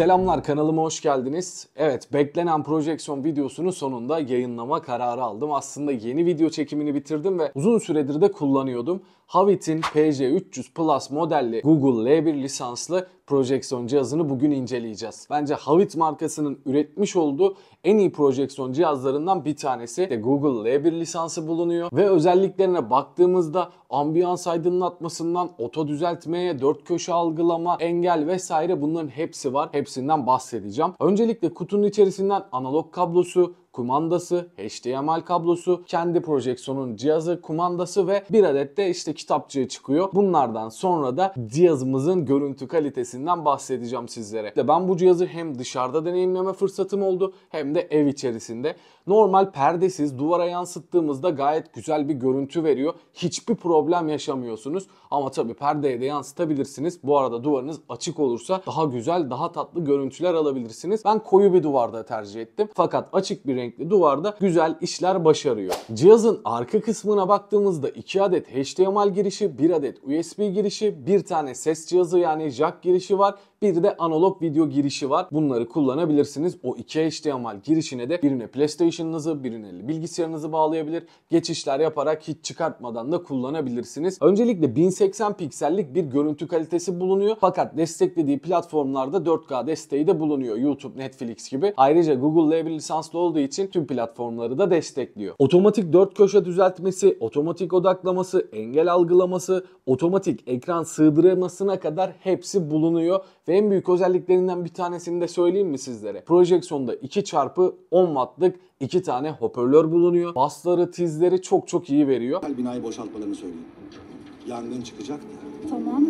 Selamlar kanalıma hoş geldiniz. Evet beklenen projeksiyon videosunu sonunda yayınlama kararı aldım. Aslında yeni video çekimini bitirdim ve uzun süredir de kullanıyordum. Havit'in PJ300 Plus modelli Google L1 lisanslı projeksiyon cihazını bugün inceleyeceğiz. Bence Havit markasının üretmiş olduğu en iyi projeksiyon cihazlarından bir tanesi. De Google L1 lisansı bulunuyor ve özelliklerine baktığımızda ambiyans aydınlatmasından oto düzeltmeye, dört köşe algılama, engel vesaire bunların hepsi var. Hepsinden bahsedeceğim. Öncelikle kutunun içerisinden analog kablosu, kumandası, HDMI kablosu, kendi projeksiyonun cihazı, kumandası ve bir adet de işte kitapçığı çıkıyor. Bunlardan sonra da cihazımızın görüntü kalitesinden bahsedeceğim sizlere. İşte ben bu cihazı hem dışarıda deneyimleme fırsatım oldu hem de ev içerisinde. Normal perdesiz duvara yansıttığımızda gayet güzel bir görüntü veriyor. Hiçbir problem yaşamıyorsunuz. Ama tabii perdeye de yansıtabilirsiniz. Bu arada duvarınız açık olursa daha güzel, daha tatlı görüntüler alabilirsiniz. Ben koyu bir duvarda tercih ettim. Fakat açık bir renkli duvarda güzel işler başarıyor. Cihazın arka kısmına baktığımızda 2 adet HDMI girişi, 1 adet USB girişi, 1 tane ses cihazı yani jack girişi var. Bir de analog video girişi var. Bunları kullanabilirsiniz. O iki HDMI girişine de birine PlayStation'ınızı, birine bilgisayarınızı bağlayabilir. Geçişler yaparak hiç çıkartmadan da kullanabilirsiniz. Öncelikle 1080 piksellik bir görüntü kalitesi bulunuyor. Fakat desteklediği platformlarda 4K desteği de bulunuyor. YouTube, Netflix gibi. Ayrıca Google Label lisanslı olduğu için için tüm platformları da destekliyor. Otomatik dört köşe düzeltmesi, otomatik odaklaması, engel algılaması, otomatik ekran sığdırmasına kadar hepsi bulunuyor ve en büyük özelliklerinden bir tanesini de söyleyeyim mi sizlere? Projeksiyonda 2 çarpı 10 wattlık iki tane hoparlör bulunuyor. Basları, tizleri çok çok iyi veriyor. Binayı boşaltmalarını söyleyin. Yangın çıkacak da. Tamam.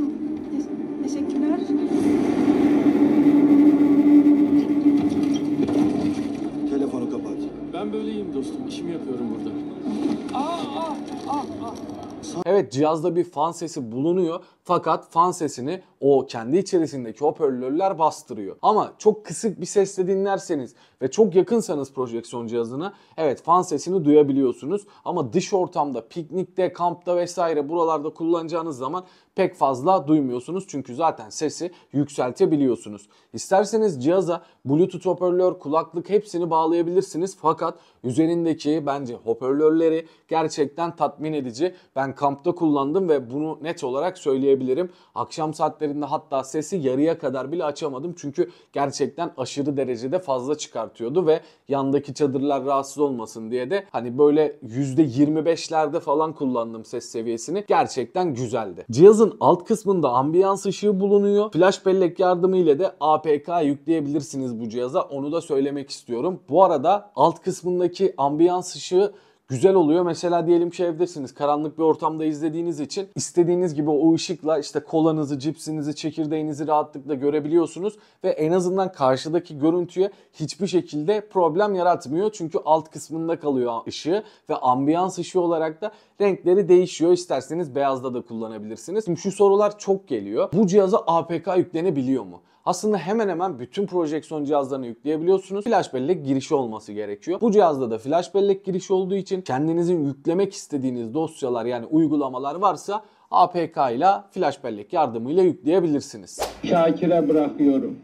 Cihazda bir fan sesi bulunuyor fakat fan sesini o kendi içerisindeki hoparlörler bastırıyor. Ama çok kısık bir sesle dinlerseniz ve çok yakınsanız projeksiyon cihazına evet fan sesini duyabiliyorsunuz. Ama dış ortamda, piknikte, kampta vesaire buralarda kullanacağınız zaman pek fazla duymuyorsunuz. Çünkü zaten sesi yükseltebiliyorsunuz. İsterseniz cihaza bluetooth hoparlör, kulaklık hepsini bağlayabilirsiniz. Fakat üzerindeki bence hoparlörleri gerçekten tatmin edici. Ben kampta kullandım ve bunu net olarak söyleyebilirim söyleyebilirim. Akşam saatlerinde hatta sesi yarıya kadar bile açamadım. Çünkü gerçekten aşırı derecede fazla çıkartıyordu ve yandaki çadırlar rahatsız olmasın diye de hani böyle %25'lerde falan kullandım ses seviyesini. Gerçekten güzeldi. Cihazın alt kısmında ambiyans ışığı bulunuyor. Flash bellek yardımıyla de APK yükleyebilirsiniz bu cihaza. Onu da söylemek istiyorum. Bu arada alt kısmındaki ambiyans ışığı güzel oluyor. Mesela diyelim ki evdesiniz. Karanlık bir ortamda izlediğiniz için istediğiniz gibi o ışıkla işte kolanızı, cipsinizi, çekirdeğinizi rahatlıkla görebiliyorsunuz ve en azından karşıdaki görüntüye hiçbir şekilde problem yaratmıyor. Çünkü alt kısmında kalıyor ışığı ve ambiyans ışığı olarak da renkleri değişiyor. İsterseniz beyazda da kullanabilirsiniz. Şimdi şu sorular çok geliyor. Bu cihaza APK yüklenebiliyor mu? Aslında hemen hemen bütün projeksiyon cihazlarına yükleyebiliyorsunuz. Flash bellek girişi olması gerekiyor. Bu cihazda da flash bellek girişi olduğu için kendinizin yüklemek istediğiniz dosyalar yani uygulamalar varsa APK ile flash bellek yardımıyla yükleyebilirsiniz. Şakir'e bırakıyorum.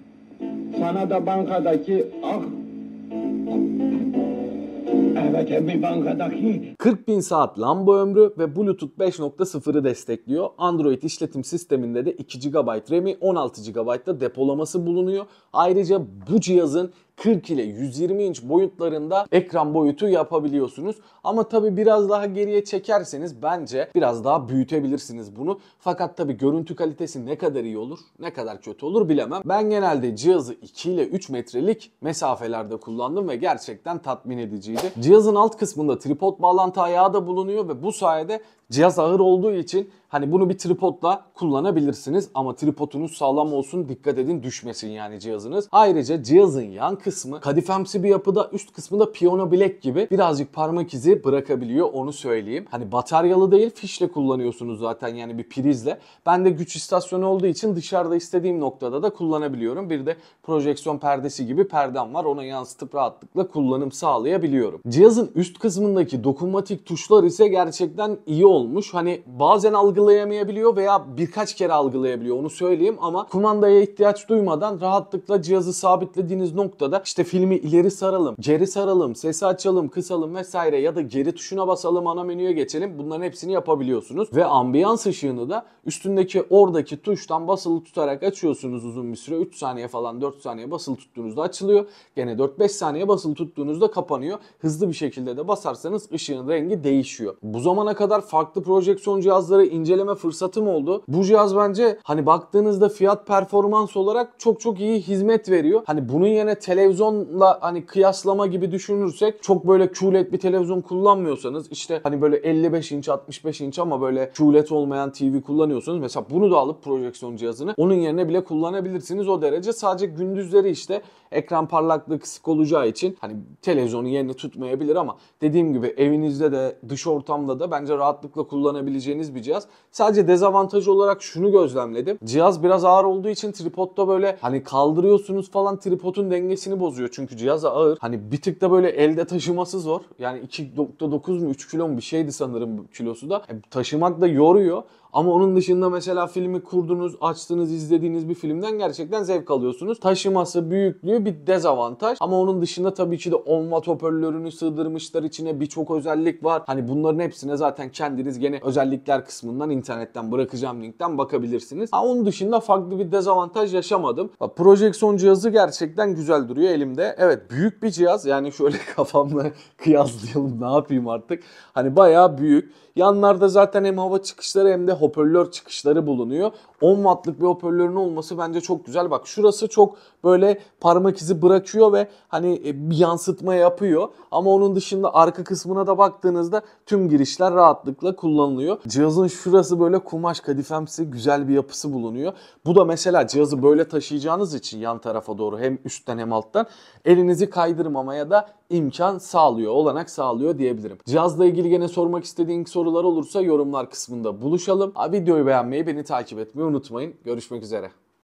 Sana da bankadaki ak 40 bin saat lamba ömrü ve Bluetooth 5.0'ı destekliyor. Android işletim sisteminde de 2 GB RAM'i 16 GB da depolaması bulunuyor. Ayrıca bu cihazın 40 ile 120 inç boyutlarında ekran boyutu yapabiliyorsunuz. Ama tabi biraz daha geriye çekerseniz bence biraz daha büyütebilirsiniz bunu. Fakat tabi görüntü kalitesi ne kadar iyi olur ne kadar kötü olur bilemem. Ben genelde cihazı 2 ile 3 metrelik mesafelerde kullandım ve gerçekten tatmin ediciydi. Cihazın alt kısmında tripod bağlantı ayağı da bulunuyor ve bu sayede Cihaz ağır olduğu için hani bunu bir tripodla kullanabilirsiniz ama tripodunuz sağlam olsun dikkat edin düşmesin yani cihazınız. Ayrıca cihazın yan kısmı kadifemsi bir yapıda üst kısmında piyano bilek gibi birazcık parmak izi bırakabiliyor onu söyleyeyim. Hani bataryalı değil fişle kullanıyorsunuz zaten yani bir prizle. Ben de güç istasyonu olduğu için dışarıda istediğim noktada da kullanabiliyorum. Bir de projeksiyon perdesi gibi perdem var ona yansıtıp rahatlıkla kullanım sağlayabiliyorum. Cihazın üst kısmındaki dokunmatik tuşlar ise gerçekten iyi olmuş. Hani bazen algılayamayabiliyor veya birkaç kere algılayabiliyor onu söyleyeyim ama kumandaya ihtiyaç duymadan rahatlıkla cihazı sabitlediğiniz noktada işte filmi ileri saralım, geri saralım, sesi açalım, kısalım vesaire ya da geri tuşuna basalım ana menüye geçelim. Bunların hepsini yapabiliyorsunuz ve ambiyans ışığını da üstündeki oradaki tuştan basılı tutarak açıyorsunuz uzun bir süre. 3 saniye falan 4 saniye basılı tuttuğunuzda açılıyor. Gene 4-5 saniye basılı tuttuğunuzda kapanıyor. Hızlı bir şekilde de basarsanız ışığın rengi değişiyor. Bu zamana kadar farklı farklı projeksiyon cihazları inceleme fırsatım oldu. Bu cihaz bence hani baktığınızda fiyat performans olarak çok çok iyi hizmet veriyor. Hani bunun yerine televizyonla hani kıyaslama gibi düşünürsek çok böyle QLED bir televizyon kullanmıyorsanız işte hani böyle 55 inç 65 inç ama böyle QLED olmayan TV kullanıyorsanız mesela bunu da alıp projeksiyon cihazını onun yerine bile kullanabilirsiniz o derece. Sadece gündüzleri işte ekran parlaklığı kısık olacağı için hani televizyonun yerini tutmayabilir ama dediğim gibi evinizde de dış ortamda da bence rahatlıkla rahatlıkla kullanabileceğiniz bir cihaz. Sadece dezavantajı olarak şunu gözlemledim. Cihaz biraz ağır olduğu için tripodda böyle hani kaldırıyorsunuz falan tripodun dengesini bozuyor. Çünkü cihaz ağır. Hani bir tık da böyle elde taşıması zor. Yani 2.9 mu 3 kilo mu bir şeydi sanırım kilosu da. E, taşımak da yoruyor. Ama onun dışında mesela filmi kurdunuz, açtınız, izlediğiniz bir filmden gerçekten zevk alıyorsunuz. Taşıması, büyüklüğü bir dezavantaj. Ama onun dışında tabii ki de 10 watt hoparlörünü sığdırmışlar içine birçok özellik var. Hani bunların hepsine zaten kendiniz gene özellikler kısmından internetten bırakacağım linkten bakabilirsiniz. Ha, onun dışında farklı bir dezavantaj yaşamadım. Bak, projeksiyon cihazı gerçekten güzel duruyor elimde. Evet büyük bir cihaz yani şöyle kafamla kıyaslayalım ne yapayım artık. Hani bayağı büyük. Yanlarda zaten hem hava çıkışları hem de hoparlör çıkışları bulunuyor. 10 wattlık bir hoparlörün olması bence çok güzel. Bak şurası çok böyle parmak izi bırakıyor ve hani e, bir yansıtma yapıyor. Ama onun dışında arka kısmına da baktığınızda tüm girişler rahatlıkla kullanılıyor. Cihazın şurası böyle kumaş kadifemsi güzel bir yapısı bulunuyor. Bu da mesela cihazı böyle taşıyacağınız için yan tarafa doğru hem üstten hem alttan elinizi kaydırmamaya da imkan sağlıyor, olanak sağlıyor diyebilirim. Cihazla ilgili gene sormak istediğin sorular olursa yorumlar kısmında buluşalım. Videoyu beğenmeyi, beni takip etmeyi unutmayın. Görüşmek üzere.